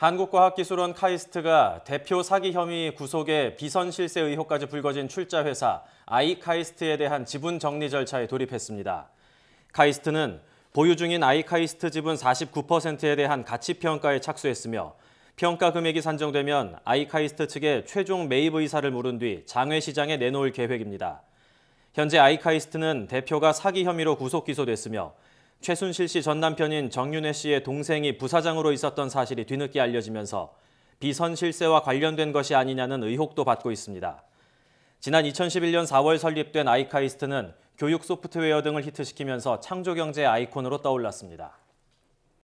한국과학기술원 카이스트가 대표 사기 혐의 구속에 비선 실세 의혹까지 불거진 출자 회사 아이카이스트에 대한 지분 정리 절차에 돌입했습니다. 카이스트는 보유 중인 아이카이스트 지분 49%에 대한 가치 평가에 착수했으며 평가 금액이 산정되면 아이카이스트 측에 최종 매입 의사를 물은 뒤 장외 시장에 내놓을 계획입니다. 현재 아이카이스트는 대표가 사기 혐의로 구속 기소됐으며 최순실 씨 전 남편인 정윤회 씨의 동생이 부사장으로 있었던 사실이 뒤늦게 알려지면서 비선실세와 관련된 것이 아니냐는 의혹도 받고 있습니다. 지난 2011년 4월 설립된 아이카이스트는 교육 소프트웨어 등을 히트시키면서 창조경제의 아이콘으로 떠올랐습니다.